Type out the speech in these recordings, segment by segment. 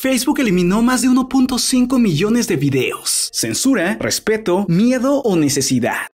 Facebook eliminó más de 1.5 millones de videos. Censura, respeto, miedo o necesidad.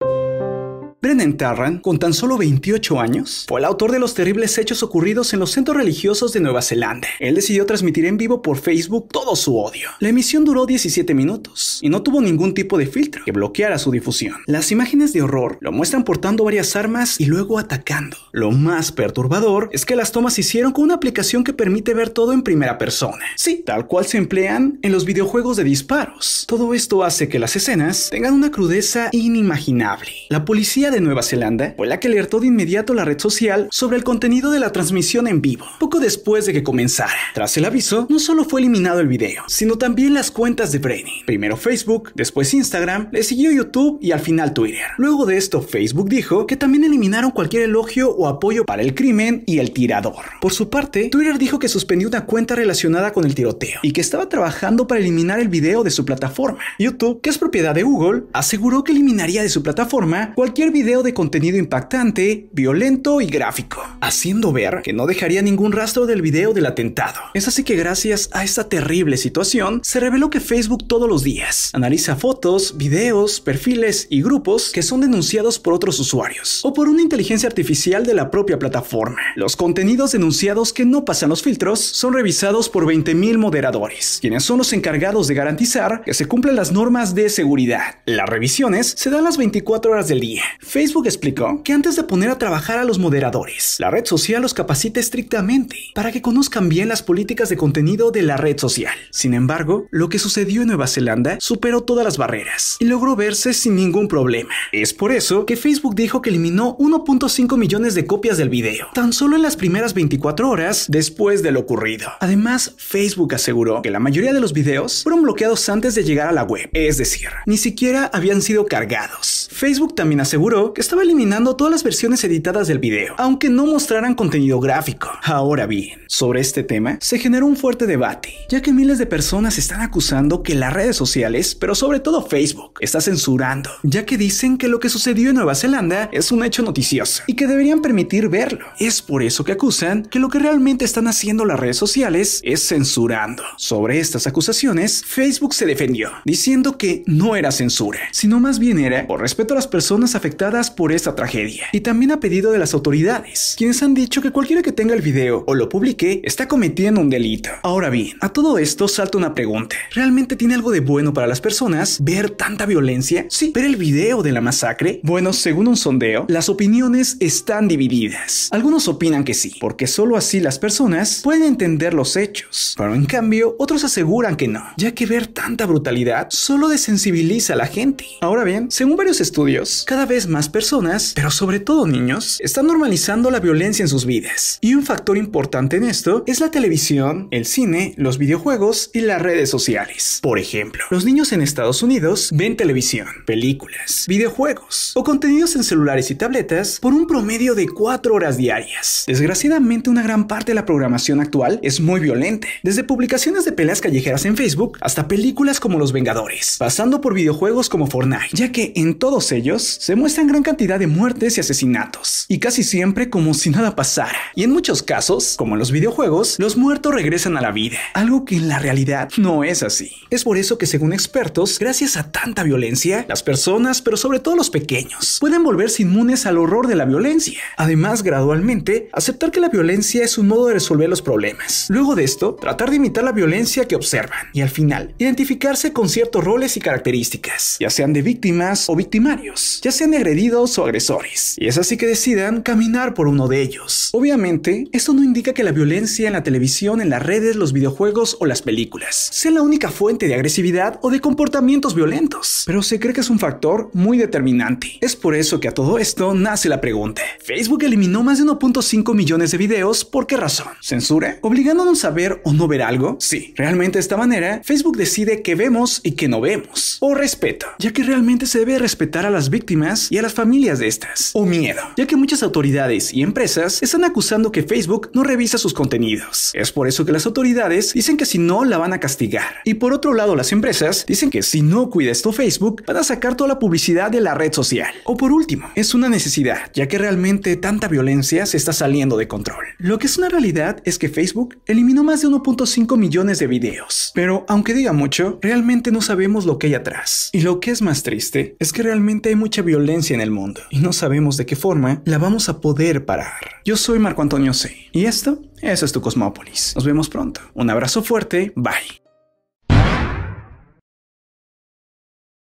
Brennan Tarran, con tan solo 28 años, fue el autor de los terribles hechos ocurridos en los centros religiosos de Nueva Zelanda. Él decidió transmitir en vivo por Facebook todo su odio. La emisión duró 17 minutos y no tuvo ningún tipo de filtro que bloqueara su difusión. Las imágenes de horror lo muestran portando varias armas y luego atacando. Lo más perturbador es que las tomas se hicieron con una aplicación que permite ver todo en primera persona. Sí, tal cual se emplean en los videojuegos de disparos. Todo esto hace que las escenas tengan una crudeza inimaginable. La policía de Nueva Zelanda fue la que alertó de inmediato la red social sobre el contenido de la transmisión en vivo, poco después de que comenzara. Tras el aviso, no solo fue eliminado el video, sino también las cuentas de Brady. Primero Facebook, después Instagram, le siguió YouTube y al final Twitter. Luego de esto, Facebook dijo que también eliminaron cualquier elogio o apoyo para el crimen y el tirador. Por su parte, Twitter dijo que suspendió una cuenta relacionada con el tiroteo y que estaba trabajando para eliminar el video de su plataforma. YouTube, que es propiedad de Google, aseguró que eliminaría de su plataforma cualquier video de contenido impactante, violento y gráfico, haciendo ver que no dejaría ningún rastro del video del atentado. Es así que gracias a esta terrible situación, se reveló que Facebook todos los días analiza fotos, videos, perfiles y grupos que son denunciados por otros usuarios o por una inteligencia artificial de la propia plataforma. Los contenidos denunciados que no pasan los filtros son revisados por 20.000 moderadores, quienes son los encargados de garantizar que se cumplan las normas de seguridad. Las revisiones se dan las 24 horas del día. Facebook explicó que antes de poner a trabajar a los moderadores, la red social los capacita estrictamente para que conozcan bien las políticas de contenido de la red social. Sin embargo, lo que sucedió en Nueva Zelanda superó todas las barreras y logró verse sin ningún problema. Es por eso que Facebook dijo que eliminó 1.5 millones de copias del video, tan solo en las primeras 24 horas después de lo ocurrido. Además, Facebook aseguró que la mayoría de los videos fueron bloqueados antes de llegar a la web, es decir, ni siquiera habían sido cargados. Facebook también aseguró que estaba eliminando todas las versiones editadas del video, aunque no mostraran contenido gráfico. Ahora bien, sobre este tema se generó un fuerte debate, ya que miles de personas están acusando que las redes sociales, pero sobre todo Facebook, está censurando, ya que dicen que lo que sucedió en Nueva Zelanda es un hecho noticioso y que deberían permitir verlo. Es por eso que acusan que lo que realmente están haciendo las redes sociales es censurando. Sobre estas acusaciones, Facebook se defendió, diciendo que no era censura, sino más bien era por respeto a las personas afectadas por esta tragedia. Y también ha pedido de las autoridades, quienes han dicho que cualquiera que tenga el video o lo publique está cometiendo un delito. Ahora bien, a todo esto salta una pregunta. ¿Realmente tiene algo de bueno para las personas ver tanta violencia? Sí, ver el video de la masacre. Bueno, según un sondeo, las opiniones están divididas. Algunos opinan que sí, porque solo así las personas pueden entender los hechos. Pero en cambio, otros aseguran que no, ya que ver tanta brutalidad solo desensibiliza a la gente. Ahora bien, según varios estudios, cada vez más personas, pero sobre todo niños, están normalizando la violencia en sus vidas. Y un factor importante en esto es la televisión, el cine, los videojuegos y las redes sociales. Por ejemplo, los niños en Estados Unidos ven televisión, películas, videojuegos o contenidos en celulares y tabletas por un promedio de 4 horas diarias. Desgraciadamente, una gran parte de la programación actual es muy violenta, desde publicaciones de peleas callejeras en Facebook hasta películas como Los Vengadores, pasando por videojuegos como Fortnite, ya que en todos ellos se muestran gran cantidad de muertes y asesinatos, y casi siempre como si nada pasara. Y en muchos casos, como en los videojuegos, los muertos regresan a la vida, algo que en la realidad no es así. Es por eso que según expertos, gracias a tanta violencia, las personas, pero sobre todo los pequeños, pueden volverse inmunes al horror de la violencia. Además, gradualmente, aceptar que la violencia es un modo de resolver los problemas. Luego de esto, tratar de imitar la violencia que observan y al final, identificarse con ciertos roles y características, ya sean de víctimas o victimarios, ya sean de o agresores, y es así que decidan caminar por uno de ellos. Obviamente, esto no indica que la violencia en la televisión, en las redes, los videojuegos o las películas sea la única fuente de agresividad o de comportamientos violentos, pero se cree que es un factor muy determinante. Es por eso que a todo esto nace la pregunta. Facebook eliminó más de 1.5 millones de videos, ¿por qué razón? ¿Censura? ¿Obligándonos a ver o no ver algo? Sí, realmente de esta manera, Facebook decide qué vemos y qué no vemos. O respeto, ya que realmente se debe respetar a las víctimas y a las familias de estas, o miedo, ya que muchas autoridades y empresas están acusando que Facebook no revisa sus contenidos. Es por eso que las autoridades dicen que si no, la van a castigar. Y por otro lado, las empresas dicen que si no cuida esto Facebook, van a sacar toda la publicidad de la red social. O por último, es una necesidad, ya que realmente tanta violencia se está saliendo de control. Lo que es una realidad es que Facebook eliminó más de 1.5 millones de videos. Pero aunque diga mucho, realmente no sabemos lo que hay atrás. Y lo que es más triste es que realmente hay mucha violencia en el mundo y no sabemos de qué forma la vamos a poder parar. Yo soy Marco Antonio C. Y esto, es tu Cosmópolis. Nos vemos pronto. Un abrazo fuerte, bye.